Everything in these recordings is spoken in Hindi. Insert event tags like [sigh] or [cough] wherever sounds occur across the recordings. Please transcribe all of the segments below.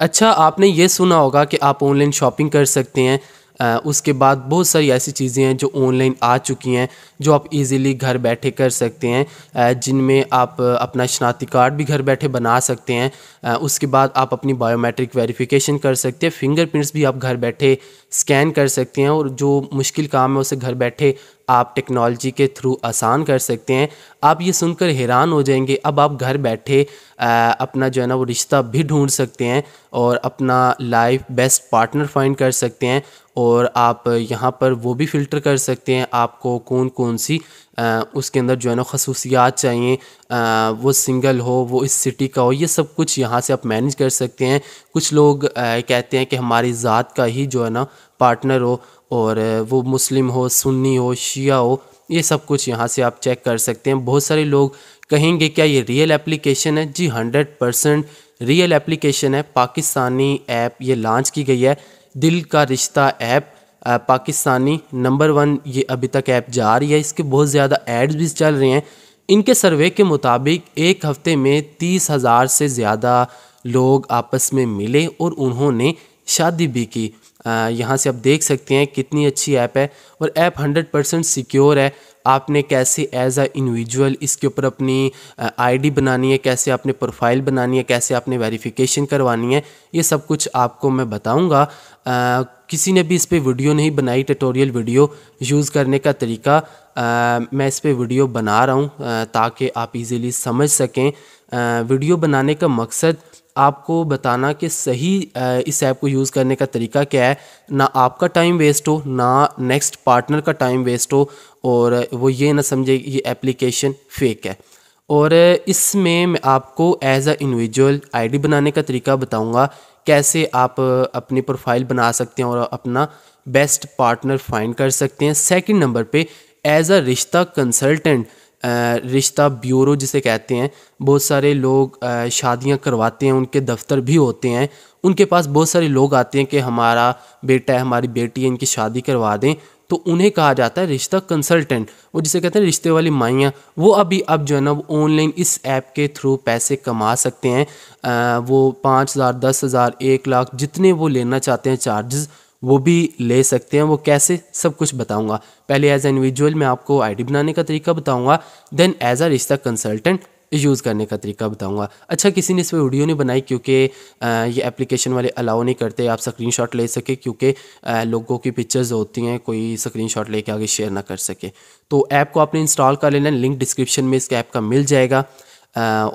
अच्छा आपने ये सुना होगा कि आप ऑनलाइन शॉपिंग कर सकते हैं उसके बाद बहुत सारी ऐसी चीज़ें हैं जो ऑनलाइन आ चुकी हैं जो आप इजीली घर बैठे कर सकते हैं जिनमें आप अपना शनाती कार्ड भी घर बैठे बना सकते हैं उसके बाद आप अपनी बायोमेट्रिक वेरिफिकेशन कर सकते हैं फिंगरप्रिंट्स भी आप घर बैठे स्कैन कर सकते हैं और जो मुश्किल काम है उसे घर बैठे आप टेक्नोलॉजी के थ्रू आसान कर सकते हैं आप ये सुनकर हैरान हो जाएंगे अब आप घर बैठे आ, अपना जो है ना वो रिश्ता भी ढूंढ सकते हैं और अपना लाइफ बेस्ट पार्टनर फाइंड कर सकते हैं और आप यहाँ पर वो भी फ़िल्टर कर सकते हैं आपको कौन कौन सी आ, उसके अंदर जो है ना खसूसियात चाहिए आ, वो सिंगल हो वो इस सिटी का हो ये सब कुछ यहाँ से आप मैनेज कर सकते हैं कुछ लोग आ, कहते हैं कि हमारी ज़ात का ही जो है ना पार्टनर हो और वो मुस्लिम हो सुन्नी हो शिया हो ये सब कुछ यहाँ से आप चेक कर सकते हैं बहुत सारे लोग कहेंगे क्या ये रियल एप्लीकेशन है जी हंड्रेड परसेंट रियल एप्लीकेशन है पाकिस्तानी ऐप ये लॉन्च की गई है दिल का रिश्ता ऐप पाकिस्तानी नंबर वन ये अभी तक ऐप जा रही है इसके बहुत ज़्यादा एड्स भी चल रहे हैं इनके सर्वे के मुताबिक एक हफ्ते में तीस हज़ार से ज़्यादा लोग आपस में मिले और उन्होंने शादी भी की यहाँ से आप देख सकते हैं कितनी अच्छी ऐप है और ऐप हंड्रेड परसेंट सिक्योर है आपने कैसे एज अ इंडिविजुअल इसके ऊपर अपनी आईडी बनानी है कैसे आपने प्रोफाइल बनानी है कैसे आपने वेरिफिकेशन करवानी है ये सब कुछ आपको मैं बताऊंगा किसी ने भी इस पर वीडियो नहीं बनाई ट्यूटोरियल वीडियो यूज़ करने का तरीका आ, मैं इस पर वीडियो बना रहा हूँ ताकि आप इजीली समझ सकें आ, वीडियो बनाने का मकसद आपको बताना कि सही इस ऐप को यूज़ करने का तरीका क्या है ना आपका टाइम वेस्ट हो ना नेक्स्ट पार्टनर का टाइम वेस्ट हो और वो ये ना समझे ये एप्लीकेशन फेक है और इसमें मैं आपको एज अ इंडिविजुअल आईडी बनाने का तरीका बताऊंगा कैसे आप अपनी प्रोफाइल बना सकते हैं और अपना बेस्ट पार्टनर फाइंड कर सकते हैं सेकंड नंबर पे एज अ रिश्ता कंसल्टेंट रिश्ता ब्यूरो जिसे कहते हैं बहुत सारे लोग शादियां करवाते हैं उनके दफ्तर भी होते हैं उनके पास बहुत सारे लोग आते हैं कि हमारा बेटा है हमारी बेटी है इनकी शादी करवा दें तो उन्हें कहा जाता है रिश्ता कंसल्टेंट वो जिसे कहते हैं रिश्ते वाली माइयाँ वो अभी अब जो है ना वो ऑनलाइन इस ऐप के थ्रू पैसे कमा सकते हैं आ, वो पाँच हज़ार दस हज़ार एक लाख जितने वो लेना चाहते हैं चार्जेस वो भी ले सकते हैं वो कैसे सब कुछ बताऊंगा पहले एज ए इंडिविजुअल मैं आपको आईडी बनाने का तरीका बताऊंगा देन एज अ रिश्ता कंसल्टेंट यूज़ करने का तरीका बताऊंगा अच्छा किसी ने इस पर वीडियो नहीं बनाई क्योंकि ये एप्लीकेशन वाले अलाउ नहीं करते आप स्क्रीनशॉट ले सके क्योंकि लोगों की पिक्चर्स होती हैं कोई स्क्रीनशॉट लेके आगे शेयर ना कर सके तो ऐप को आपने इंस्टॉल कर लेना लिंक डिस्क्रिप्शन में इस ऐप का मिल जाएगा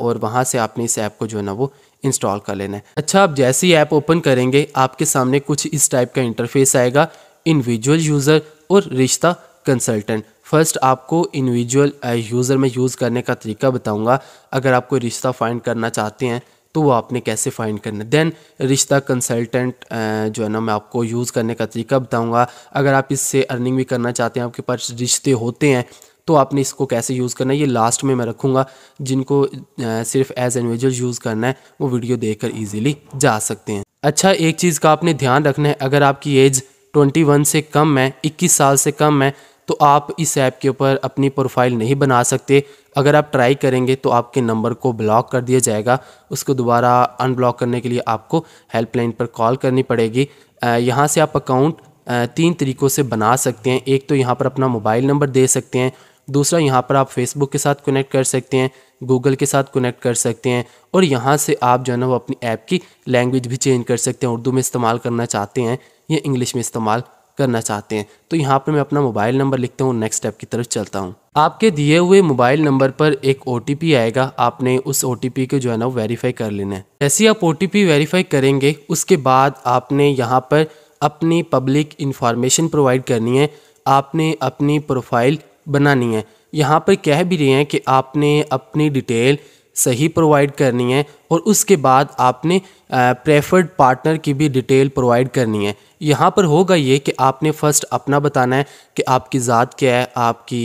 और वहाँ से आपने इस ऐप को जो है ना वो इंस्टॉल कर लेना है अच्छा आप जैसे ही ऐप ओपन करेंगे आपके सामने कुछ इस टाइप का इंटरफेस आएगा इंडिविजुअल यूज़र और रिश्ता कंसल्टेंट फर्स्ट आपको इंडिविजुअल यूज़र में यूज़ करने का तरीका बताऊंगा अगर आप कोई रिश्ता फाइंड करना चाहते हैं तो वो आपने कैसे फाइंड करना देन रिश्ता कंसल्टेंट जो है ना मैं आपको यूज़ करने का तरीका बताऊंगा अगर आप इससे अर्निंग भी करना चाहते हैं आपके पास रिश्ते होते हैं तो आपने इसको कैसे यूज़ करना है ये लास्ट में मैं रखूँगा जिनको सिर्फ एज इंडिविजुअल यूज़ करना है वो वीडियो देख कर ईजिली जा सकते हैं अच्छा एक चीज़ का आपने ध्यान रखना है अगर आपकी एज 21 से कम है 21 साल से कम है तो आप इस ऐप के ऊपर अपनी प्रोफाइल नहीं बना सकते अगर आप ट्राई करेंगे तो आपके नंबर को ब्लॉक कर दिया जाएगा उसको दोबारा अनब्लॉक करने के लिए आपको हेल्पलाइन पर कॉल करनी पड़ेगी यहाँ से आप अकाउंट तीन तरीक़ों से बना सकते हैं एक तो यहाँ पर अपना मोबाइल नंबर दे सकते हैं दूसरा यहाँ पर आप फेसबुक के साथ कनेक्ट कर सकते हैं गूगल के साथ कनेक्ट कर सकते हैं और यहाँ से आप जो है ना वो अपनी ऐप की लैंग्वेज भी चेंज कर सकते हैं उर्दू में इस्तेमाल करना चाहते हैं या इंग्लिश में इस्तेमाल करना चाहते हैं तो यहाँ पर मैं अपना मोबाइल नंबर लिखता हूँ नेक्स्ट स्टेप की तरफ चलता हूँ आपके दिए हुए मोबाइल नंबर पर एक ओ आएगा आपने उस ओ को जो है ना वेरीफाई कर लेना है जैसे आप ओ वेरीफाई करेंगे उसके बाद आपने यहाँ पर अपनी पब्लिक इंफॉर्मेशन प्रोवाइड करनी है आपने अपनी प्रोफाइल बनानी है यहाँ पर कह भी रहे हैं कि आपने अपनी डिटेल सही प्रोवाइड करनी है और उसके बाद आपने प्रेफर्ड पार्टनर की भी डिटेल प्रोवाइड करनी है यहाँ पर होगा ये कि आपने फ़र्स्ट अपना बताना है कि आपकी ज़ात क्या है आपकी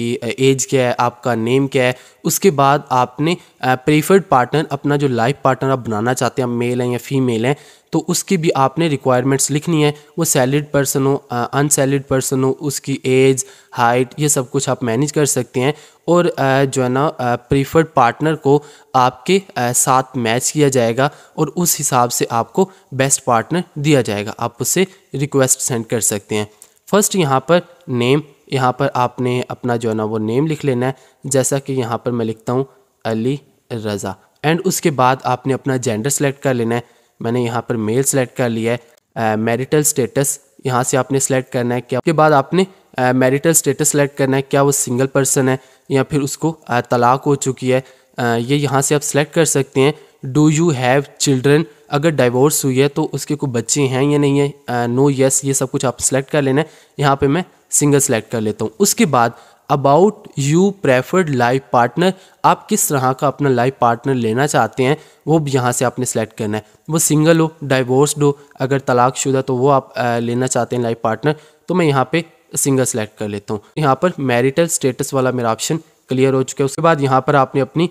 एज क्या है आपका नेम क्या है उसके बाद आपने प्रेफर्ड पार्टनर अपना जो लाइफ पार्टनर आप बनाना चाहते हैं मेल हैं या फीमेल हैं तो उसकी भी आपने रिक्वायरमेंट्स लिखनी है वो सैलिड पर्सन हो अनसैलिड पर्सन हो उसकी एज हाइट ये सब कुछ आप मैनेज कर सकते हैं और जो है ना प्रीफर्ड पार्टनर को आपके साथ मैच किया जाएगा और उस हिसाब से आपको बेस्ट पार्टनर दिया जाएगा आप उससे रिक्वेस्ट सेंड कर सकते हैं फर्स्ट यहाँ पर नेम यहाँ पर आपने अपना जो है ना वो नेम लिख लेना है जैसा कि यहाँ पर मैं लिखता हूँ अली रज़ा एंड उसके बाद आपने अपना जेंडर सेलेक्ट कर लेना है मैंने यहाँ पर मेल सेलेक्ट कर लिया है मैरिटल स्टेटस यहाँ से आपने सेलेक्ट करना है क्या उसके बाद आपने मैरिटल स्टेटस सेलेक्ट करना है क्या वो सिंगल पर्सन है या फिर उसको तलाक हो चुकी है uh, ये यहाँ से आप सेलेक्ट कर सकते हैं डू यू हैव चिल्ड्रन अगर डाइवोर्स हुई है तो उसके कोई बच्चे हैं या नहीं है no uh, yes no, yes, ये सब कुछ आप सेलेक्ट कर लेना है यहाँ पे मैं सिंगल सेलेक्ट कर लेता हूँ उसके बाद about you preferred life partner आप किस तरह का अपना लाइफ पार्टनर लेना चाहते हैं वो भी यहाँ से आपने सेलेक्ट करना है वो सिंगल हो डाइवोर्सड हो अगर तलाकशुदा तो वो आप लेना चाहते हैं लाइफ पार्टनर तो मैं यहाँ पे सिंगल सेलेक्ट कर लेता हूँ यहाँ पर मैरिटल स्टेटस वाला मेरा ऑप्शन क्लियर हो चुका है उसके बाद यहाँ पर आपने अपनी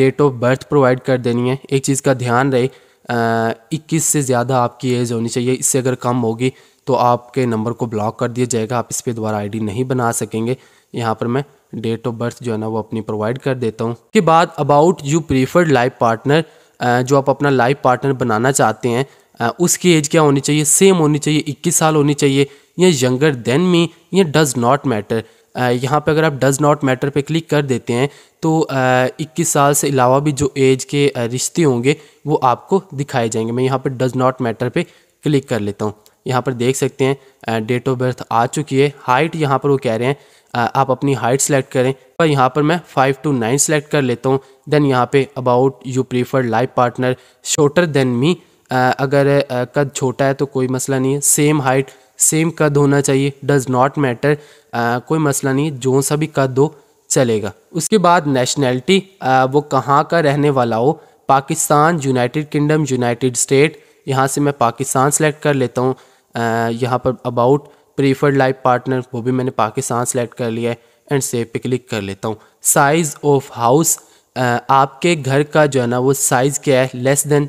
डेट ऑफ बर्थ प्रोवाइड कर देनी है एक चीज़ का ध्यान रहे इक्कीस से ज़्यादा आपकी एज होनी चाहिए इससे अगर कम होगी तो आपके नंबर को ब्लॉक कर दिया जाएगा आप इस पर दोबारा आईडी नहीं बना सकेंगे यहाँ पर मैं डेट ऑफ बर्थ जो है ना वो अपनी प्रोवाइड कर देता हूँ के बाद about you preferred life partner जो आप अपना लाइफ पार्टनर बनाना चाहते हैं उसकी एज क्या होनी चाहिए सेम होनी चाहिए 21 साल होनी चाहिए या यंगर देन मी या डज नॉट मैटर यहाँ पे अगर आप डज़ नॉट मैटर पे क्लिक कर देते हैं तो आ, 21 साल से अलावा भी जो एज के रिश्ते होंगे वो आपको दिखाए जाएंगे मैं यहाँ पर डज़ नॉट मैटर पे क्लिक कर लेता हूँ यहाँ पर देख सकते हैं डेट ऑफ बर्थ आ चुकी है हाइट यहाँ पर वो कह रहे हैं आप अपनी हाइट सेलेक्ट करें पर यहाँ पर मैं फाइव टू नाइन सेलेक्ट कर लेता हूँ देन यहाँ पे about you prefer life partner shorter than me अगर कद छोटा है तो कोई मसला नहीं है सेम हाइट सेम कद होना चाहिए डज़ नॉट मैटर कोई मसला नहीं है जो सा भी कद हो चलेगा उसके बाद नेशनैलिटी वो कहाँ का रहने वाला हो Pakistan United Kingdom United State यहाँ से मैं पाकिस्तान सेलेक्ट कर लेता हूँ यहाँ पर अबाउट प्रीफर्ड लाइफ पार्टनर वो भी मैंने पाकिस्तान सेलेक्ट कर लिया है एंड सेव पे क्लिक कर लेता हूँ साइज़ ऑफ हाउस आपके घर का जो है ना वो साइज़ क्या है लेस देन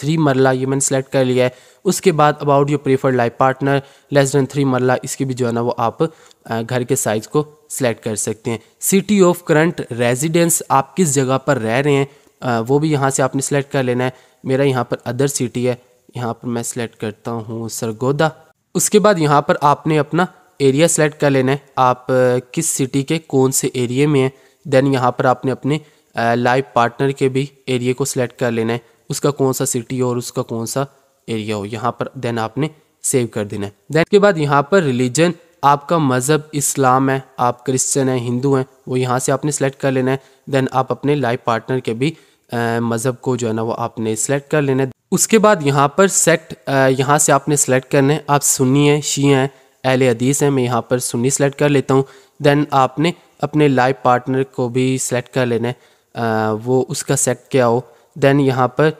थ्री मरला ये मैंने सेलेक्ट कर लिया है उसके बाद about your preferred life partner less than three marla इसकी भी जो है ना वो आप घर के साइज़ को सिलेक्ट कर सकते हैं सिटी ऑफ करंट रेजिडेंस आप किस जगह पर रह रहे हैं वो भी यहाँ से आपने सेलेक्ट कर लेना है मेरा यहाँ पर अदर सिटी है यहाँ पर मैं सिलेक्ट करता हूँ सरगोदा उसके बाद यहाँ पर आपने अपना एरिया सेलेक्ट कर लेना है आप किस सिटी के कौन से एरिए में हैं देन यहाँ पर आपने अपने लाइव पार्टनर के भी एरिए को सिलेक्ट कर लेना है उसका कौन सा सिटी हो और उसका कौन सा एरिया हो यहाँ पर देन आपने सेव कर देना है देन के बाद यहाँ पर रिलीजन आपका मज़हब इस्लाम है आप क्रिश्चन हैं हिंदू हैं वो यहाँ से आपने सेलेक्ट कर लेना है देन आप अपने लाइफ पार्टनर के भी मज़हब को जो है ना वो आपने सेलेक्ट कर लेना है उसके बाद यहाँ पर सेक्ट यहाँ से आपने सेलेक्ट करना है आप सुन्नी हैं शी हैं एल अदीस हैं मैं यहाँ पर सुन्नी सेलेक्ट कर लेता हूँ दैन आपने अपने लाइव पार्टनर को भी सेलेक्ट कर लेना है वो उसका सेक्ट क्या हो दैन यहाँ पर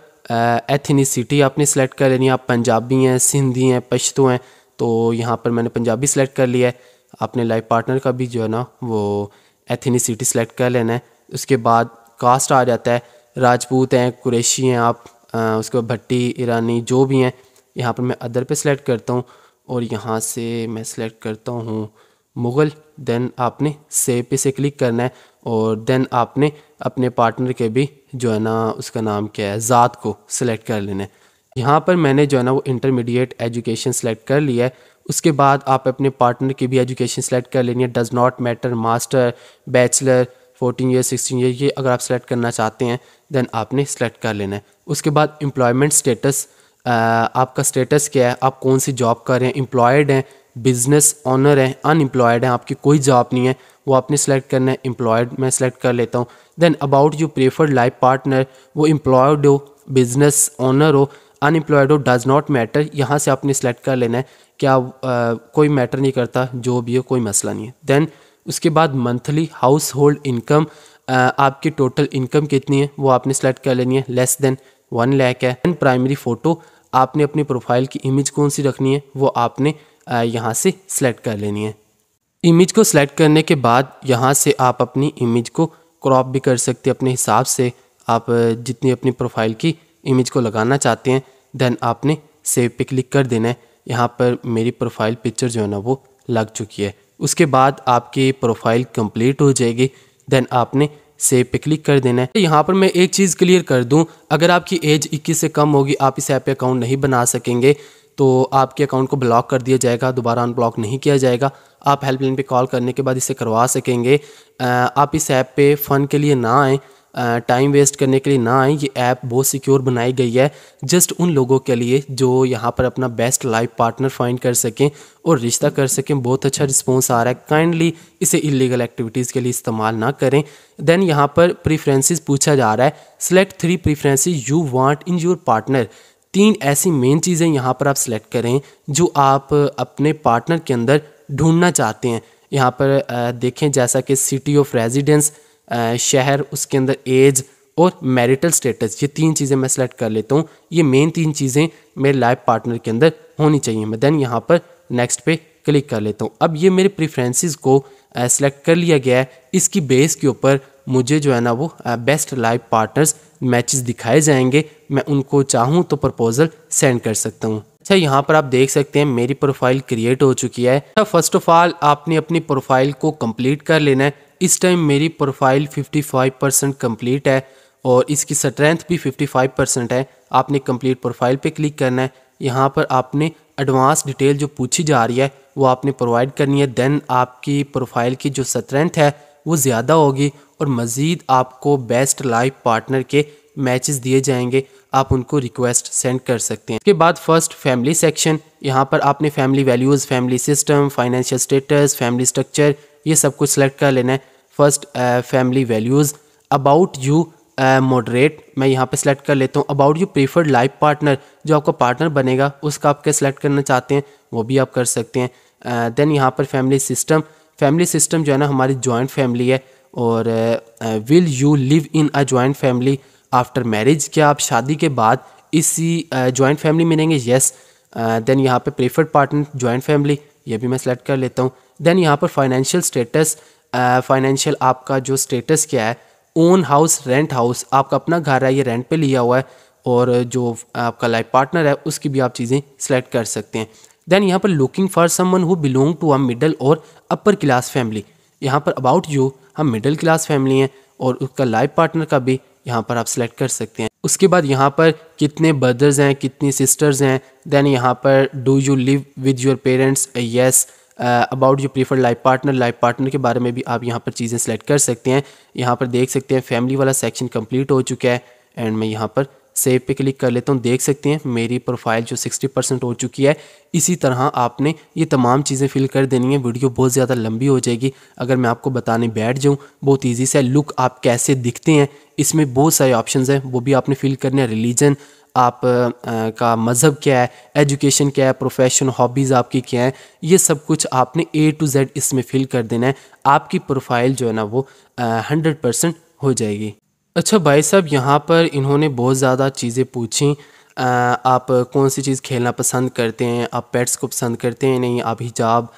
एथनीसिटी आपने सेलेक्ट कर लेनी है आप पंजाबी हैं सिंधी हैं पश्तो हैं तो यहाँ पर मैंने पंजाबी सेलेक्ट कर लिया है आपने लाइव पार्टनर का भी जो है ना वो एथनीसिटी सेलेक्ट कर लेना है उसके बाद कास्ट आ जाता है राजपूत हैं कुरेशी हैं आप उसके बाद भट्टी ईरानी जो भी हैं यहाँ पर मैं अदर पे सिलेक्ट करता हूँ और यहाँ से मैं सिलेक्ट करता हूँ मुग़ल देन आपने सेव पे से क्लिक करना है और देन आपने अपने पार्टनर के भी जो है ना उसका नाम क्या है ज़ात को सिलेक्ट कर लेना है यहाँ पर मैंने जो है ना वो इंटरमीडिएट एजुकेशन सेलेक्ट कर लिया है उसके बाद आप अपने पार्टनर की भी एजुकेशन सेलेक्ट कर लेनी है does not matter master bachelor fourteen year sixteen year ये अगर आप सेलेक्ट करना चाहते हैं दैन आपने सेलेक्ट कर लेना है उसके बाद एम्प्लॉयमेंट स्टेटस आपका स्टेटस क्या है आप कौन सी जॉब कर रहे हैं एम्प्लॉयड हैं बिजनेस ऑनर हैं अनएम्प्लॉयड हैं आपकी कोई जॉब नहीं है वो आपने सेलेक्ट करना है एम्प्लॉयड मैं सेलेक्ट कर लेता हूँ then about you preferred life partner वो एम्प्लॉयड हो बिजनेस ऑनर हो अनएम्प्लॉयड हो डज नॉट मैटर यहाँ से आपने सेलेक्ट कर लेना है क्या कोई मैटर नहीं करता जो भी हो कोई मसला नहीं है देन उसके बाद मंथली हाउस होल्ड इनकम आपकी टोटल इनकम कितनी है वो आपने सेलेक्ट कर लेनी है लेस देन वन लैक है एंड प्राइमरी फ़ोटो आपने अपनी प्रोफाइल की इमेज कौन सी रखनी है वो आपने यहाँ से सिलेक्ट कर लेनी है इमेज को सिलेक्ट करने के बाद यहाँ से आप अपनी इमेज को क्रॉप भी कर सकते हैं अपने हिसाब से आप जितनी अपनी प्रोफाइल की इमेज को लगाना चाहते हैं देन आपने सेव पे क्लिक कर देना है यहाँ पर मेरी प्रोफाइल पिक्चर जो है ना वो लग चुकी है उसके बाद आपकी प्रोफाइल कंप्लीट हो जाएगी देन आपने सेव पे क्लिक कर देना है यहाँ पर मैं एक चीज़ क्लियर कर दूँ अगर आपकी एज 21 से कम होगी आप इस ऐप पे अकाउंट नहीं बना सकेंगे तो आपके अकाउंट को ब्लॉक कर दिया जाएगा दोबारा अनब्लॉक नहीं किया जाएगा आप हेल्पलाइन पे कॉल करने के बाद इसे करवा सकेंगे आप इस ऐप पे फ़न के लिए ना आएँ टाइम वेस्ट करने के लिए ना आएँ ये ऐप बहुत सिक्योर बनाई गई है जस्ट उन लोगों के लिए जो यहाँ पर अपना बेस्ट लाइफ पार्टनर फाइंड कर सकें और रिश्ता कर सकें बहुत अच्छा रिस्पॉन्स आ रहा है काइंडली इसे इलीगल एक्टिविटीज़ के लिए इस्तेमाल ना करें देन यहाँ पर प्रीफ्रेंसेस पूछा जा रहा है select three preferences you want in your partner तीन ऐसी मेन चीज़ें यहाँ पर आप सेलेक्ट करें जो आप अपने पार्टनर के अंदर ढूंढना चाहते हैं यहाँ पर देखें जैसा कि सिटी ऑफ रेजिडेंस शहर उसके अंदर एज और मैरिटल स्टेटस ये तीन चीज़ें मैं सेलेक्ट कर लेता हूँ ये मेन तीन चीज़ें मेरे लाइफ पार्टनर के अंदर होनी चाहिए मैं देन यहाँ पर नेक्स्ट पे क्लिक कर लेता हूँ अब ये मेरे प्रेफरेंसेस को सेलेक्ट कर लिया गया है इसकी बेस के ऊपर मुझे जो है ना वो बेस्ट लाइफ पार्टनर्स मैचेस दिखाए जाएंगे मैं उनको चाहूँ तो प्रपोजल सेंड कर सकता हूँ अच्छा यहाँ पर आप देख सकते हैं मेरी प्रोफाइल क्रिएट हो चुकी है फर्स्ट ऑफ ऑल आपने अपनी प्रोफाइल को कम्प्लीट कर लेना है इस टाइम मेरी प्रोफाइल 55 परसेंट कम्प्लीट है और इसकी स्ट्रेंथ भी 55 परसेंट है आपने कंप्लीट प्रोफाइल पे क्लिक करना है यहाँ पर आपने एडवांस डिटेल जो पूछी जा रही है वो आपने प्रोवाइड करनी है देन आपकी प्रोफाइल की जो स्ट्रेंथ है वो ज़्यादा होगी और मज़ीद आपको बेस्ट लाइफ पार्टनर के मैचेस दिए जाएंगे आप उनको रिक्वेस्ट सेंड कर सकते हैं उसके बाद फर्स्ट फैमिली सेक्शन यहाँ पर आपने family values family system financial status family structure ये सब कुछ सेलेक्ट कर लेना है first family values about you moderate मैं यहाँ पे सिलेक्ट कर लेता हूँ about you preferred life partner जो आपका पार्टनर बनेगा उसका आप क्या सेलेक्ट करना चाहते हैं वो भी आप कर सकते हैं देन uh, यहाँ पर फैमिली सिस्टम फैमिली सिस्टम जो है ना हमारी जॉइंट फैमिली है और will you live in a joint family after marriage क्या आप शादी के बाद इसी जॉइंट uh, फैमिली मिलेंगे येस देन uh, यहाँ पर प्रीफर्ड पार्टनर जॉइंट फैमिली ये भी मैं सिलेक्ट कर लेता हूँ देन यहाँ पर फाइनेंशियल स्टेटस फाइनेंशियल आपका जो स्टेटस क्या है ओन हाउस रेंट हाउस आपका अपना घर है ये रेंट पे लिया हुआ है और जो आपका लाइफ पार्टनर है उसकी भी आप चीज़ें सेलेक्ट कर सकते हैं देन यहाँ पर looking for someone who belong to a middle और अपर क्लास फैमिली यहाँ पर अबाउट यू हम मिडिल क्लास फैमिली हैं और उसका लाइफ पार्टनर का भी यहाँ पर आप सेलेक्ट कर सकते हैं उसके बाद यहाँ पर कितने ब्रदर्स हैं कितनी सिस्टर्स हैं देन यहाँ पर do you live with your parents yes about your preferred life partner life partner के बारे में भी आप यहाँ पर चीज़ें सेलेक्ट कर सकते हैं यहाँ पर देख सकते हैं फैमिली वाला सेक्शन कम्प्लीट हो चुका है एंड मैं यहाँ पर सेव पे क्लिक कर लेता हूँ देख सकते हैं मेरी प्रोफाइल जो 60 परसेंट हो चुकी है इसी तरह आपने ये तमाम चीज़ें फिल कर देनी है वीडियो बहुत ज़्यादा लंबी हो जाएगी अगर मैं आपको बताने बैठ जाऊँ बहुत ईजी से लुक आप कैसे दिखते हैं इसमें बहुत सारे ऑप्शंस हैं वो भी आपने फिल करने हैं रिलीजन आप आ, का मज़हब क्या है एजुकेशन क्या है प्रोफेशन हॉबीज़ आपकी क्या हैं ये सब कुछ आपने ए टू जेड इसमें फिल कर देना है आपकी प्रोफाइल जो है ना वो हंड्रेड परसेंट हो जाएगी अच्छा भाई साहब यहाँ पर इन्होंने बहुत ज़्यादा चीज़ें पूछी आ, आप कौन सी चीज़ खेलना पसंद करते हैं आप पेट्स को पसंद करते हैं नहीं आप हिजाब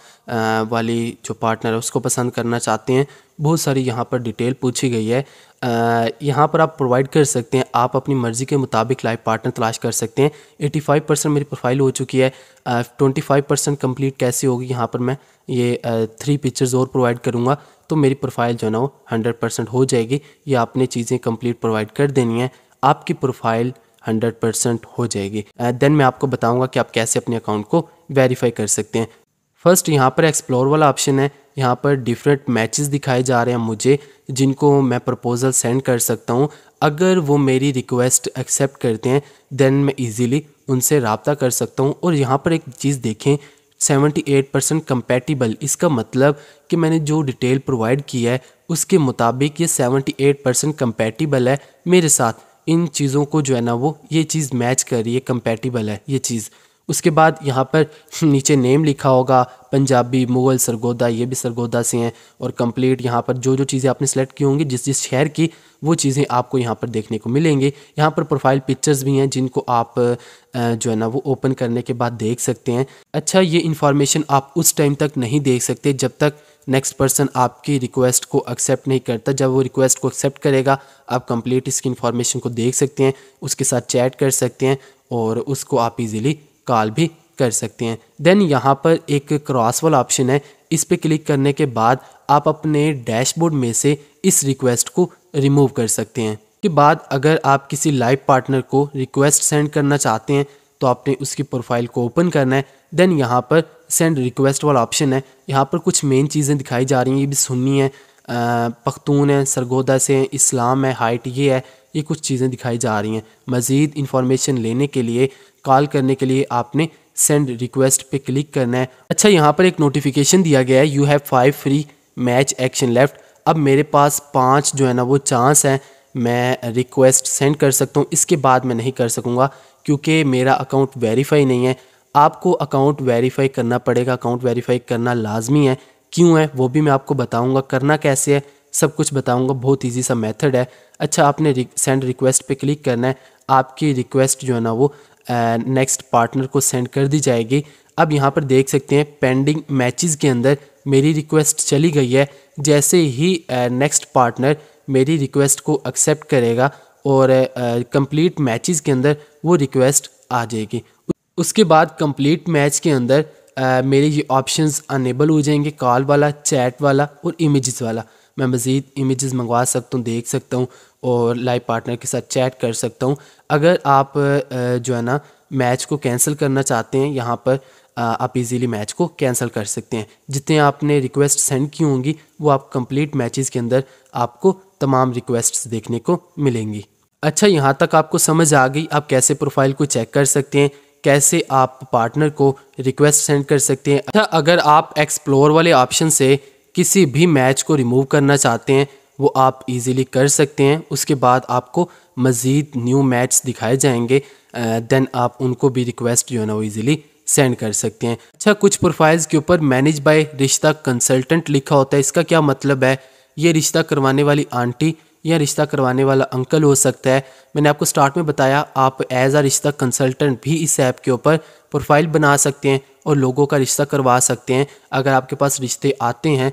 वाली जो पार्टनर है उसको पसंद करना चाहते हैं बहुत सारी यहाँ पर डिटेल पूछी गई है यहाँ पर आप प्रोवाइड कर सकते हैं आप अपनी मर्ज़ी के मुताबिक लाइफ पार्टनर तलाश कर सकते हैं 85 परसेंट मेरी प्रोफाइल हो चुकी है ट्वेंटी फाइव परसेंट कम्प्लीट कैसे होगी यहाँ पर मैं ये थ्री पिक्चर्स और प्रोवाइड करूँगा तो मेरी प्रोफाइल जो है ना वो हंड्रेड परसेंट हो जाएगी ये आपने चीज़ें कम्प्लीट प्रोवाइड कर देनी है आपकी प्रोफाइल हंड्रेड परसेंट हो जाएगी देन मैं आपको बताऊँगा कि आप कैसे अपने अकाउंट को वेरीफाई कर सकते हैं फर्स्ट यहाँ पर एक्सप्लोर वाला ऑप्शन है यहाँ पर डिफरेंट मैचेस दिखाए जा रहे हैं मुझे जिनको मैं प्रपोज़ल सेंड कर सकता हूँ अगर वो मेरी रिक्वेस्ट एक्सेप्ट करते हैं देन मैं इजीली उनसे रबता कर सकता हूँ और यहाँ पर एक चीज़ देखें 78 परसेंट कंपेटिबल इसका मतलब कि मैंने जो डिटेल प्रोवाइड किया है उसके मुताबिक ये 78 परसेंट कंपेटिबल है मेरे साथ इन चीज़ों को जो है ना वो ये चीज़ मैच कर रही है कंपेटिबल है ये चीज़ उसके बाद यहाँ पर [laughs] नीचे नेम लिखा होगा पंजाबी मुग़ल सरगोदा ये भी सरगोदा से हैं और कंप्लीट यहाँ पर जो जो चीज़ें आपने सेलेक्ट की होंगी जिस जिस शहर की वो चीज़ें आपको यहाँ पर देखने को मिलेंगी यहाँ पर प्रोफाइल पिक्चर्स भी हैं जिनको आप जो है ना वो ओपन करने के बाद देख सकते हैं अच्छा ये इन्फॉर्मेशन आप उस टाइम तक नहीं देख सकते जब तक नेक्स्ट पर्सन आपकी रिक्वेस्ट को एक्सेप्ट नहीं करता जब वो रिक्वेस्ट को एक्सेप्ट करेगा आप कंप्लीट इसकी इन्फॉर्मेशन को देख सकते हैं उसके साथ चैट कर सकते हैं और उसको आप इजीली कॉल भी कर सकते हैं देन यहाँ पर एक क्रॉस वाला ऑप्शन है इस पर क्लिक करने के बाद आप अपने डैशबोर्ड में से इस रिक्वेस्ट को रिमूव कर सकते हैं के बाद अगर आप किसी लाइव पार्टनर को रिक्वेस्ट सेंड करना चाहते हैं तो आपने उसकी प्रोफाइल को ओपन करना है देन यहाँ पर सेंड रिक्वेस्ट वाला ऑप्शन है यहाँ पर कुछ मेन चीज़ें दिखाई जा रही हैं ये भी सुननी है पख्तून है सरगोदा से इस्लाम है हाइट ये है ये कुछ चीज़ें दिखाई जा रही हैं मज़ीद इन्फॉर्मेशन लेने के लिए कॉल करने के लिए आपने सेंड रिक्वेस्ट पे क्लिक करना है अच्छा यहाँ पर एक नोटिफिकेशन दिया गया है you have five free match action left अब मेरे पास पाँच जो है ना वो चांस हैं मैं रिक्वेस्ट सेंड कर सकता हूँ इसके बाद मैं नहीं कर सकूँगा क्योंकि मेरा अकाउंट वेरीफाई नहीं है आपको अकाउंट वेरीफाई करना पड़ेगा अकाउंट वेरीफाई करना लाजमी है क्यों है वो भी मैं आपको बताऊँगा करना कैसे है सब कुछ बताऊंगा बहुत इजी सा मेथड है अच्छा आपने सेंड रिक्वेस्ट पे क्लिक करना है आपकी रिक्वेस्ट जो है ना वो नेक्स्ट पार्टनर को सेंड कर दी जाएगी अब यहाँ पर देख सकते हैं पेंडिंग मैचेस के अंदर मेरी रिक्वेस्ट चली गई है जैसे ही नेक्स्ट पार्टनर मेरी रिक्वेस्ट को एक्सेप्ट करेगा और कंप्लीट मैचेस के अंदर वो रिक्वेस्ट आ जाएगी उसके बाद कंप्लीट मैच के अंदर मेरे ये ऑप्शंस अनेबल हो जाएंगे कॉल वाला चैट वाला और इमेजेस वाला मैं मज़ीद इमेज़ मंगवा सकता हूँ देख सकता हूँ और लाइव पार्टनर के साथ चैट कर सकता हूँ अगर आप जो है ना मैच को कैंसिल करना चाहते हैं यहाँ पर आप इजीली मैच को कैंसिल कर सकते हैं जितने आपने रिक्वेस्ट सेंड की होंगी वो आप कंप्लीट मैचेस के अंदर आपको तमाम रिक्वेस्ट्स देखने को मिलेंगी अच्छा यहाँ तक आपको समझ आ गई आप कैसे प्रोफाइल को चेक कर सकते हैं कैसे आप पार्टनर को रिक्वेस्ट सेंड कर सकते हैं अच्छा अगर आप एक्सप्लोर वाले ऑप्शन से किसी भी मैच को रिमूव करना चाहते हैं वो आप इजीली कर सकते हैं उसके बाद आपको मज़ीद न्यू मैच दिखाए जाएंगे देन आप उनको भी रिक्वेस्ट जो है ना वो ईज़िली सेंड कर सकते हैं अच्छा कुछ प्रोफाइल्स के ऊपर मैनेज बाय रिश्ता कंसल्टेंट लिखा होता है इसका क्या मतलब है ये रिश्ता करवाने वाली आंटी या रिश्ता करवाने वाला अंकल हो सकता है मैंने आपको स्टार्ट में बताया आप एज आ रिश्ता कंसल्टेंट भी इस ऐप के ऊपर प्रोफाइल बना सकते हैं और लोगों का रिश्ता करवा सकते हैं अगर आपके पास रिश्ते आते हैं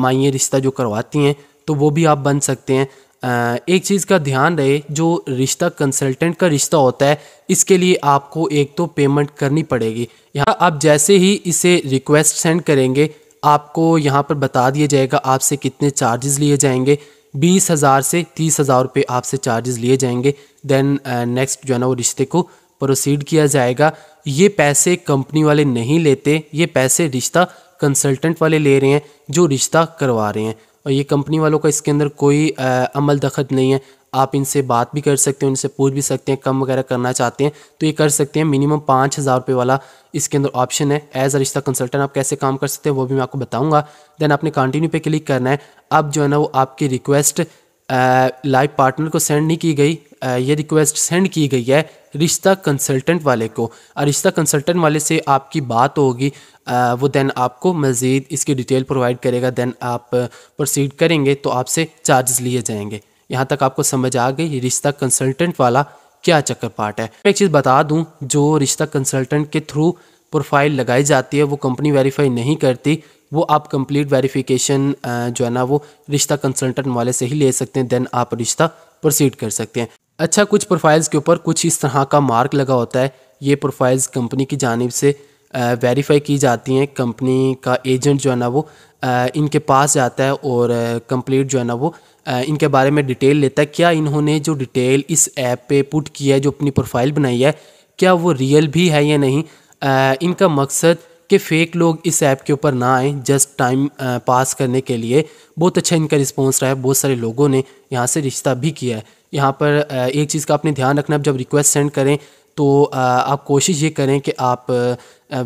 माइए रिश्ता जो करवाती हैं तो वो भी आप बन सकते हैं आ, एक चीज़ का ध्यान रहे जो रिश्ता कंसल्टेंट का रिश्ता होता है इसके लिए आपको एक तो पेमेंट करनी पड़ेगी यहाँ आप जैसे ही इसे रिक्वेस्ट सेंड करेंगे आपको यहाँ पर बता दिया जाएगा आपसे कितने चार्जेस लिए जाएंगे बीस हज़ार से तीस हज़ार रुपये आपसे चार्जेस लिए जाएंगे देन नेक्स्ट जो है ना वो रिश्ते को प्रोसीड किया जाएगा ये पैसे कंपनी वाले नहीं लेते ये पैसे रिश्ता कंसल्टेंट वाले ले रहे हैं जो रिश्ता करवा रहे हैं और ये कंपनी वालों का इसके अंदर कोई आ, अमल दखत नहीं है आप इनसे बात भी कर सकते हैं इनसे पूछ भी सकते हैं कम वगैरह करना चाहते हैं तो ये कर सकते हैं मिनिमम पाँच हज़ार रुपये वाला इसके अंदर ऑप्शन है एज अ रिश्ता कंसल्टेंट आप कैसे काम कर सकते हैं वो भी मैं आपको बताऊंगा देन आपने कंटिन्यू पे क्लिक करना है अब जो है ना वो आपकी रिक्वेस्ट लाइफ पार्टनर को सेंड नहीं की गई ये रिक्वेस्ट सेंड की गई है रिश्ता कंसल्टेंट वाले को रिश्ता कंसल्टेंट वाले से आपकी बात होगी वो दैन आपको मज़ीद इसकी डिटेल प्रोवाइड करेगा दैन आप प्रोसीड करेंगे तो आपसे चार्जेस लिए जाएंगे यहाँ तक आपको समझ आ गई रिश्ता कंसल्टेंट वाला क्या चक्कर पार्ट है एक चीज़ बता दूँ जो रिश्ता कंसल्टेंट के थ्रू प्रोफाइल लगाई जाती है वो कंपनी वेरीफाई नहीं करती वो आप कंप्लीट वेरिफिकेशन जो है ना वो रिश्ता कंसल्टेंट वाले से ही ले सकते हैं देन आप रिश्ता प्रोसीड कर सकते हैं अच्छा कुछ प्रोफाइल्स के ऊपर कुछ इस तरह का मार्क लगा होता है ये प्रोफाइल्स कंपनी की जानब से वेरीफाई की जाती हैं कंपनी का एजेंट जो है ना वो इनके पास जाता है और कंप्लीट जो है ना वो इनके बारे में डिटेल लेता है क्या इन्होंने जो डिटेल इस ऐप पे पुट किया है जो अपनी प्रोफाइल बनाई है क्या वो रियल भी है या नहीं इनका मकसद कि फ़ेक लोग इस ऐप के ऊपर ना आएँ जस्ट टाइम पास करने के लिए बहुत अच्छा इनका रिस्पॉन्स रहा है बहुत सारे लोगों ने यहाँ से रिश्ता भी किया है यहाँ पर एक चीज़ का आपने ध्यान रखना जब रिक्वेस्ट सेंड करें तो आप कोशिश ये करें कि आप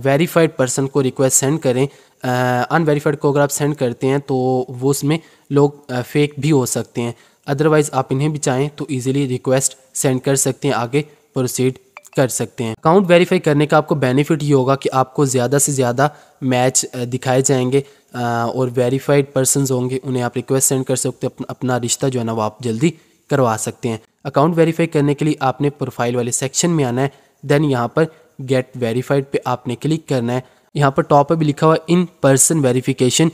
वेरीफाइड पर्सन को रिक्वेस्ट सेंड करें अनवेरीफाइड को अगर आप सेंड करते हैं तो वो उसमें लोग फेक भी हो सकते हैं अदरवाइज़ आप इन्हें भी चाहें तो ईज़िली रिक्वेस्ट सेंड कर सकते हैं आगे प्रोसीड कर सकते हैं अकाउंट वेरीफाई करने का आपको बेनिफिट ये होगा कि आपको ज़्यादा से ज़्यादा मैच दिखाए जाएंगे और वेरीफाइड पर्सन होंगे उन्हें आप रिक्वेस्ट सेंड कर सकते हो अपना रिश्ता जो है ना वो आप जल्दी करवा सकते हैं अकाउंट वेरीफाई करने के लिए आपने प्रोफाइल वाले सेक्शन में आना है देन यहाँ पर गेट वेरीफाइड पे आपने क्लिक करना है यहाँ पर टॉप पर भी लिखा हुआ in person verification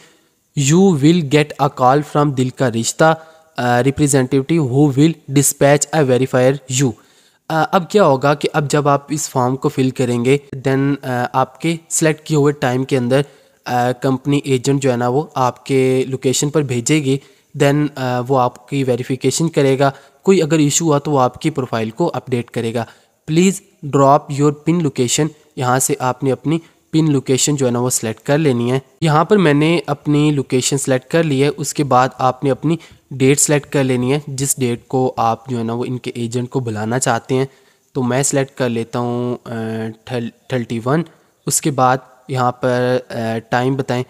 you will get a call from Dil Ka Rishta representative who will dispatch a verifier you अब क्या होगा कि अब जब आप इस फॉर्म को फिल करेंगे देन आपके सेलेक्ट किए हुए टाइम के अंदर कंपनी एजेंट जो है ना वो आपके लोकेशन पर भेजेगी देन वो आपकी वेरिफिकेशन करेगा कोई अगर इशू हुआ तो वो आपकी प्रोफाइल को अपडेट करेगा please drop your pin location यहाँ से आपने अपनी पिन लोकेशन जो है ना वो सिलेक्ट कर लेनी है यहाँ पर मैंने अपनी लोकेशन सेलेक्ट कर ली है उसके बाद आपने अपनी डेट सेलेक्ट कर लेनी है जिस डेट को आप जो है ना वो इनके एजेंट को बुलाना चाहते हैं तो मैं सेलेक्ट कर लेता हूँ थर्टी वन उसके बाद यहाँ पर टाइम बताएं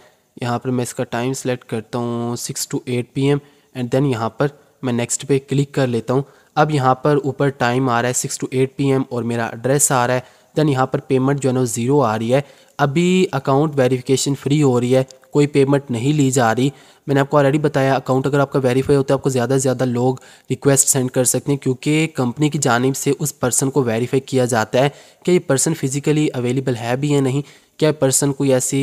यहाँ पर मैं इसका टाइम सेलेक्ट करता हूँ six to eight P M and then यहाँ पर मैं नेक्स्ट पे क्लिक कर लेता हूँ अब यहाँ पर ऊपर टाइम आ रहा है six to eight P M और मेरा एड्रेस आ रहा है देन यहाँ पर पेमेंट जो है ना ज़ीरो आ रही है अभी अकाउंट वेरिफिकेशन फ्री हो रही है कोई पेमेंट नहीं ली जा रही मैंने आपको ऑलरेडी बताया अकाउंट अगर आपका वेरीफाई होता है आपको ज़्यादा से ज़्यादा लोग रिक्वेस्ट सेंड कर सकते हैं क्योंकि कंपनी की जानब से उस पर्सन को वेरीफाई किया जाता है कि ये पर्सन फिज़िकली अवेलेबल है भी या नहीं क्या पर्सन कोई ऐसी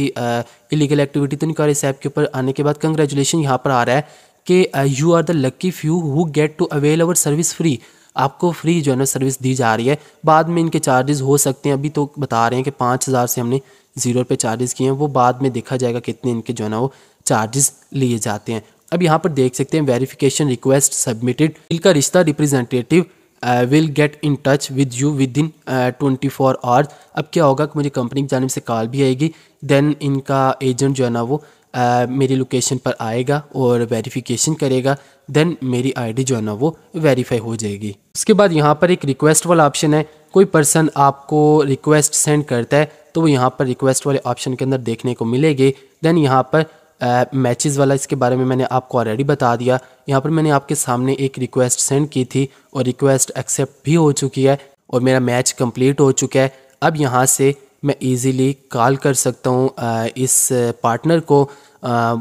इलीगल एक्टिविटी तो नहीं कर इस ऐप के ऊपर आने के बाद कंग्रेचुलेशन यहाँ पर आ रहा है कि you are the lucky few who get to avail our service free आपको फ्री जो है ना सर्विस दी जा रही है बाद में इनके चार्जेस हो सकते हैं अभी तो बता रहे हैं कि पाँच हज़ार से हमने ज़ीरो पे चार्जेस किए हैं वो बाद में देखा जाएगा कितने इनके जो है ना वो चार्जेस लिए जाते हैं अब यहाँ पर देख सकते हैं वेरीफिकेशन रिक्वेस्ट सबमिटेड इनका रिश्ता representative will get in touch with you within twenty four hours अब क्या होगा कि मुझे कंपनी की जानब से कॉल भी आएगी देन इनका एजेंट जो है ना वो uh, मेरी लोकेशन पर आएगा और वेरीफिकेशन करेगा देन मेरी आईडी जो है ना वो वेरीफाई हो जाएगी उसके बाद यहाँ पर एक रिक्वेस्ट वाला ऑप्शन है कोई पर्सन आपको रिक्वेस्ट सेंड करता है तो वो यहाँ पर रिक्वेस्ट वाले ऑप्शन के अंदर देखने को मिलेगी देन यहाँ पर मैचेस uh, वाला इसके बारे में मैंने आपको ऑलरेडी बता दिया यहाँ पर मैंने आपके सामने एक रिक्वेस्ट सेंड की थी और रिक्वेस्ट एक्सेप्ट भी हो चुकी है और मेरा मैच कंप्लीट हो चुका है अब यहाँ से मैं इजीली कॉल कर सकता हूँ इस पार्टनर को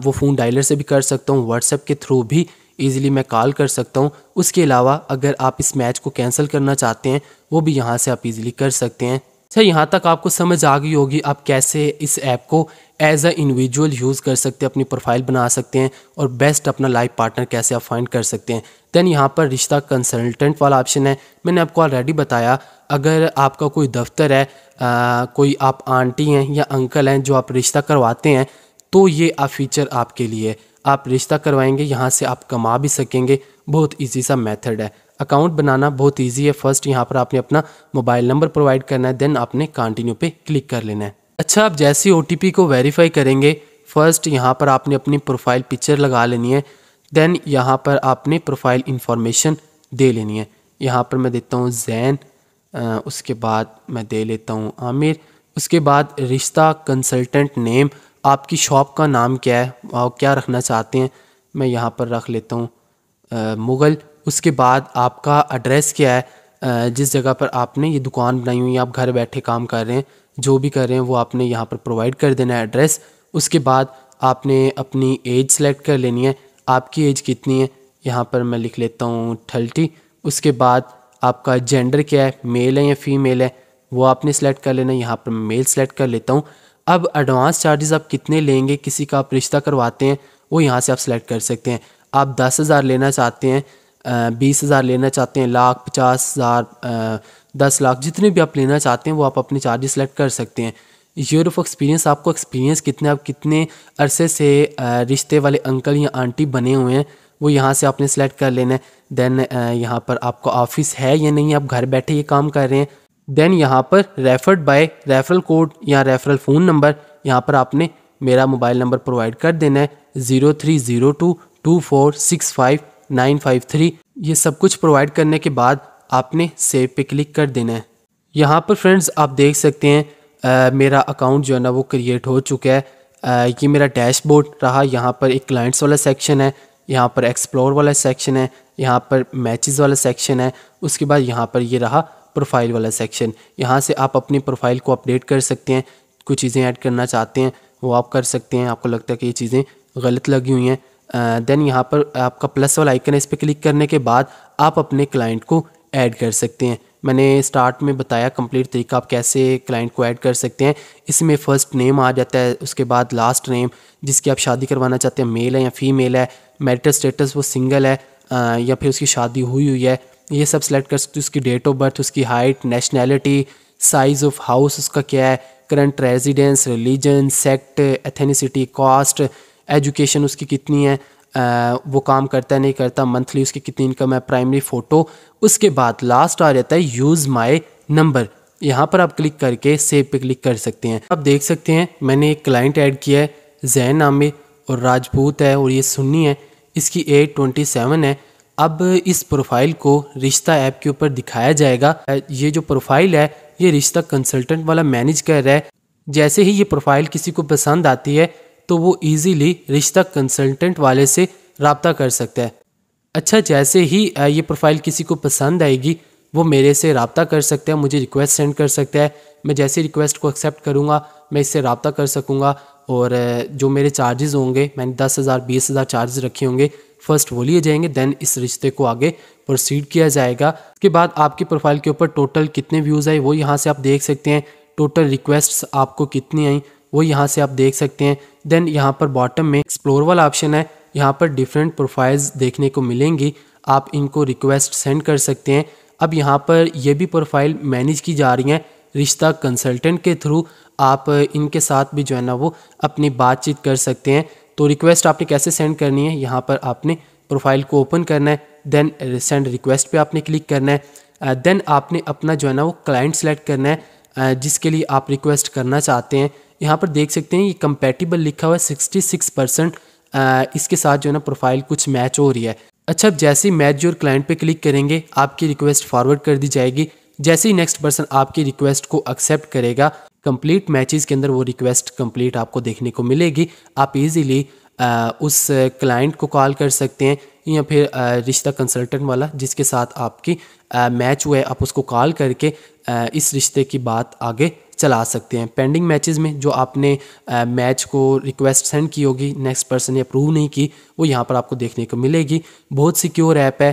वो फ़ोन डायलर से भी कर सकता हूँ व्हाट्सएप के थ्रू भी ईज़िली मैं कॉल कर सकता हूँ उसके अलावा अगर आप इस मैच को कैंसिल करना चाहते हैं वो भी यहाँ से आप ईज़िली कर सकते हैं अच्छा यहाँ तक आपको समझ आ गई होगी आप कैसे इस ऐप को एज अ इंडिविजुअल यूज़ कर सकते हैं अपनी प्रोफाइल बना सकते हैं और बेस्ट अपना लाइफ पार्टनर कैसे आप फाइंड कर सकते हैं देन यहाँ पर रिश्ता कंसल्टेंट वाला ऑप्शन है मैंने आपको ऑलरेडी बताया अगर आपका कोई दफ्तर है आ, कोई आप आंटी हैं या अंकल हैं जो आप रिश्ता करवाते हैं तो ये आप फीचर आपके लिए आप रिश्ता करवाएंगे यहाँ से आप कमा भी सकेंगे बहुत ईजी सा मेथड है अकाउंट बनाना बहुत ईजी है फर्स्ट यहाँ पर आपने अपना मोबाइल नंबर प्रोवाइड करना है देन आपने कंटिन्यू पे क्लिक कर लेना है अच्छा आप जैसे ओ को वेरीफाई करेंगे फर्स्ट यहाँ पर आपने अपनी प्रोफाइल पिक्चर लगा लेनी है देन यहाँ पर आपने प्रोफाइल इन्फॉर्मेशन दे लेनी है यहाँ पर मैं देता हूँ जैन उसके बाद मैं दे लेता हूँ आमिर उसके बाद रिश्ता कंसल्टेंट नेम आपकी शॉप का नाम क्या है और क्या रखना चाहते हैं मैं यहाँ पर रख लेता हूँ मुग़ल उसके बाद आपका एड्रेस क्या है जिस जगह पर आपने ये दुकान बनाई हुई है आप घर बैठे काम कर रहे हैं जो भी कर रहे हैं वो आपने यहाँ पर प्रोवाइड कर देना है एड्रेस उसके बाद आपने अपनी एज सेलेक्ट कर लेनी है आपकी एज कितनी है यहाँ पर मैं लिख लेता हूँ थर्टी उसके बाद आपका जेंडर क्या है मेल है या फीमेल है वो आपने सेलेक्ट कर लेना है यहाँ पर मेल सेलेक्ट कर लेता हूँ अब एडवांस चार्जेस आप कितने लेंगे किसी का आप रिश्ता करवाते हैं वो यहाँ से आप सेलेक्ट कर सकते हैं आप दस हज़ार लेना चाहते हैं बीस हज़ार लेना चाहते हैं लाख पचास हज़ार दस लाख जितने भी आप लेना चाहते हैं वो आप अपने चार्जेस सेलेक्ट कर सकते हैं यूर ऑफ एक्सपीरियंस आपको एक्सपीरियंस कितने आप कितने अरसे से रिश्ते वाले अंकल या आंटी बने हुए हैं वो यहाँ से आपने सेलेक्ट कर लेना है देन यहाँ पर आपका ऑफिस है या नहीं आप घर बैठे ये काम कर रहे हैं देन यहाँ पर रेफर्ड बाय रेफरल कोड या रेफरल फ़ोन नंबर यहाँ पर आपने मेरा मोबाइल नंबर प्रोवाइड कर देना है zero three zero two two four six five nine five three ये सब कुछ प्रोवाइड करने के बाद आपने सेव पे क्लिक कर देना है यहाँ पर फ्रेंड्स आप देख सकते हैं आ, मेरा अकाउंट जो है ना वो क्रिएट हो चुका है आ, ये मेरा डैशबोर्ड रहा यहाँ पर एक क्लाइंट्स वाला सेक्शन है यहाँ पर एक्सप्लोर वाला सेक्शन है यहाँ पर मैचेस वाला सेक्शन है उसके बाद यहाँ पर ये यह रहा प्रोफाइल वाला सेक्शन यहाँ से आप अपनी प्रोफाइल को अपडेट कर सकते हैं कुछ चीज़ें ऐड करना चाहते हैं वो आप कर सकते हैं आपको लगता है कि ये चीज़ें गलत लगी हुई हैं देन यहाँ पर आपका प्लस वाला आइकन है इस पर क्लिक करने के बाद आप अपने क्लाइंट को ऐड कर सकते हैं मैंने स्टार्ट में बताया कंप्लीट तरीका आप कैसे क्लाइंट को ऐड कर सकते हैं इसमें फ़र्स्ट नेम आ जाता है उसके बाद लास्ट नेम जिसकी आप शादी करवाना चाहते हैं मेल है या फीमेल है मैरिटल स्टेटस वो सिंगल है आ, या फिर उसकी शादी हुई हुई है ये सब सेलेक्ट कर सकते हो उसकी डेट ऑफ बर्थ उसकी height nationality size of house उसका क्या है current residence religion sect ethnicity caste education उसकी कितनी है आ, वो काम करता है नहीं करता मंथली उसकी कितनी इनकम है प्राइमरी फ़ोटो उसके बाद लास्ट आ जाता है यूज़ माई नंबर यहाँ पर आप क्लिक करके सेव पे क्लिक कर सकते हैं आप देख सकते हैं मैंने एक क्लाइंट ऐड किया है जैन नामे और राजपूत है और ये सुन्नी है इसकी एज ट्वेंटी सेवन है अब इस प्रोफाइल को रिश्ता ऐप के ऊपर दिखाया जाएगा ये जो प्रोफाइल है ये रिश्ता कंसल्टेंट वाला मैनेज कर रहा है जैसे ही ये प्रोफाइल किसी को पसंद आती है तो वो ईजीली रिश्ता कंसल्टेंट वाले से रबता कर सकता है अच्छा जैसे ही ये प्रोफाइल किसी को पसंद आएगी वो मेरे से रबता कर सकता है मुझे रिक्वेस्ट सेंड कर सकता है मैं जैसे रिक्वेस्ट को एक्सेप्ट करूँगा मैं इससे रबता कर सकूँगा और जो मेरे चार्जेस होंगे मैंने दस हज़ार बीस हज़ार चार्जेस रखे होंगे फर्स्ट वो लिए जाएंगे देन इस रिश्ते को आगे प्रोसीड किया जाएगा उसके बाद आपकी प्रोफाइल के ऊपर टोटल कितने व्यूज़ आए वो यहाँ से आप देख सकते हैं टोटल रिक्वेस्ट्स आपको कितनी आई वो यहाँ से आप देख सकते हैं देन यहाँ पर बॉटम में एक्सप्लोर वाला ऑप्शन है यहाँ पर डिफरेंट प्रोफाइल्स देखने को मिलेंगी आप इनको रिक्वेस्ट सेंड कर सकते हैं अब यहाँ पर यह भी प्रोफाइल मैनेज की जा रही है रिश्ता कंसल्टेंट के थ्रू आप इनके साथ भी जो है ना वो अपनी बातचीत कर सकते हैं तो रिक्वेस्ट आपने कैसे सेंड करनी है यहाँ पर आपने प्रोफाइल को ओपन करना है देन सेंड रिक्वेस्ट पे आपने क्लिक करना है देन uh, आपने अपना जो है ना वो क्लाइंट सेलेक्ट करना है uh, जिसके लिए आप रिक्वेस्ट करना चाहते हैं यहाँ पर देख सकते हैं ये कंपेटिबल लिखा हुआ है सिक्सटी सिक्स परसेंट इसके साथ जो है ना प्रोफाइल कुछ मैच हो रही है अच्छा अब जैसे मैच योर क्लाइंट पे क्लिक करेंगे आपकी रिक्वेस्ट फॉरवर्ड कर दी जाएगी जैसे ही नेक्स्ट पर्सन आपकी रिक्वेस्ट को एक्सेप्ट करेगा कंप्लीट मैचेस के अंदर वो रिक्वेस्ट कंप्लीट आपको देखने को मिलेगी आप इजीली उस क्लाइंट को कॉल कर सकते हैं या फिर रिश्ता कंसल्टेंट वाला जिसके साथ आपकी मैच हुआ है आप उसको कॉल करके इस रिश्ते की बात आगे चला सकते हैं पेंडिंग मैचेस में जो आपने मैच को रिक्वेस्ट सेंड की होगी नेक्स्ट पर्सन ने अप्रूव नहीं की वो यहाँ पर आपको देखने को मिलेगी बहुत सिक्योर ऐप है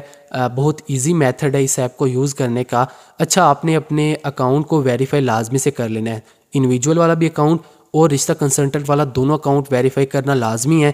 बहुत इजी मेथड है इस ऐप को यूज़ करने का अच्छा आपने अपने अकाउंट को वेरीफाई लाजमी से कर लेना है इंडिविजुअल वाला भी अकाउंट और रिश्ता कंसल्टेंट वाला दोनों अकाउंट वेरीफाई करना लाजमी है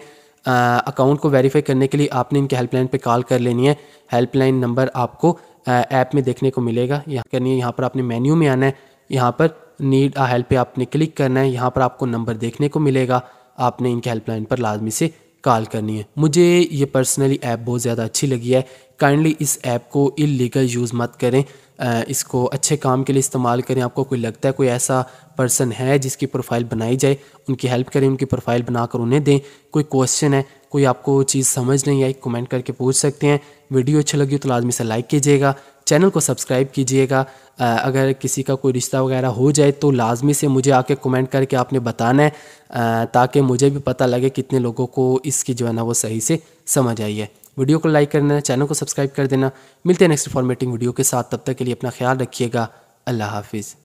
अकाउंट को वेरीफाई करने के लिए आपने इनके हेल्पलाइन पे कॉल कर लेनी है हेल्पलाइन नंबर आपको ऐप में देखने को मिलेगा यहाँ करनी है यहाँ पर आपने मेन्यू में आना है यहाँ पर नीड आ हेल्प पे आपने क्लिक करना है यहाँ पर आपको नंबर देखने को मिलेगा आपने इनके हेल्पलाइन पर लाजमी से कॉल करनी है मुझे ये पर्सनली ऐप बहुत ज़्यादा अच्छी लगी है काइंडली इस ऐप को इलीगल यूज़ मत करें इसको अच्छे काम के लिए इस्तेमाल करें आपको कोई लगता है कोई ऐसा पर्सन है जिसकी प्रोफाइल बनाई जाए उनकी हेल्प करें उनकी प्रोफाइल बनाकर उन्हें दें कोई क्वेश्चन है कोई आपको चीज़ समझ नहीं आई कमेंट करके पूछ सकते हैं वीडियो अच्छी लगी तो लाजमी से लाइक कीजिएगा चैनल को सब्सक्राइब कीजिएगा अगर किसी का कोई रिश्ता वगैरह हो जाए तो लाजमी से मुझे आके कमेंट करके आपने बताना है ताकि मुझे भी पता लगे कितने लोगों को इसकी जो है ना वो सही से समझ आई है वीडियो को लाइक कर देना चैनल को सब्सक्राइब कर देना मिलते हैं नेक्स्ट फॉर्मेटिंग वीडियो के साथ तब तक के लिए अपना ख्याल रखिएगा अल्लाह हाफिज़